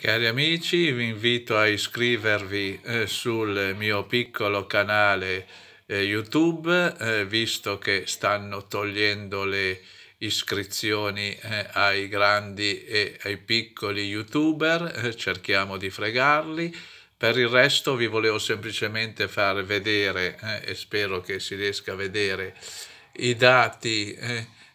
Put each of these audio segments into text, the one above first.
Cari amici, vi invito a iscrivervi eh, sul mio piccolo canale eh, YouTube, eh, visto che stanno togliendo le iscrizioni eh, ai grandi e ai piccoli youtuber, eh, cerchiamo di fregarli. Per il resto vi volevo semplicemente far vedere, eh, e spero che si riesca a vedere, i dati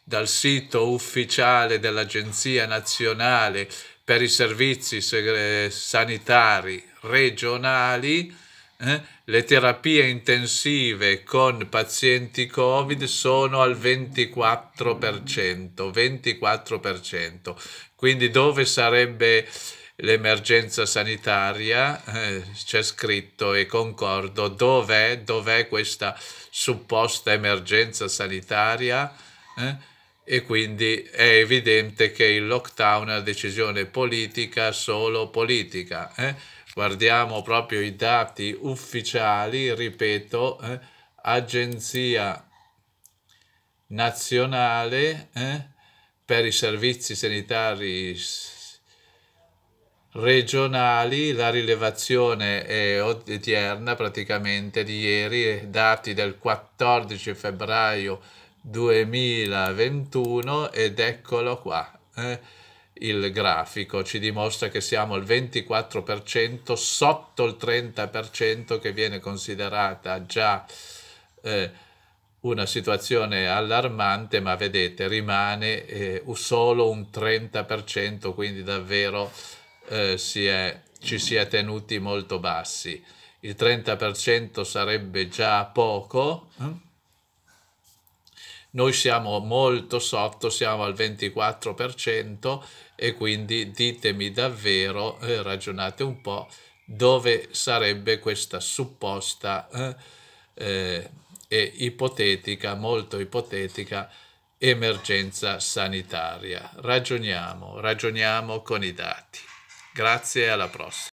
dal sito ufficiale dell'Agenzia Nazionale per i servizi sanitari regionali, eh, le terapie intensive con pazienti Covid sono al 24%, 24%. Quindi dove sarebbe l'emergenza sanitaria, eh, c'è scritto e concordo, dov'è, dov'è questa supposta emergenza sanitaria? Eh? e quindi è evidente che il lockdown è una decisione politica, solo politica. Eh? Guardiamo proprio i dati ufficiali, ripeto, eh? Agenzia Nazionale eh? per i Servizi Sanitari regionali, la rilevazione è odierna praticamente di ieri, eh? dati del 14 febbraio 2021 ed eccolo qua. Eh, il grafico ci dimostra che siamo al 24% sotto il 30% che viene considerata già eh, una situazione allarmante, ma vedete rimane eh, solo un 30%, quindi davvero eh, si è, ci si è tenuti molto bassi. Il 30% sarebbe già poco. Hm? Noi siamo molto sotto, siamo al 24% e quindi ditemi davvero, eh, ragionate un po', dove sarebbe questa supposta eh, eh, e ipotetica, molto ipotetica, emergenza sanitaria. Ragioniamo, ragioniamo con i dati. Grazie e alla prossima.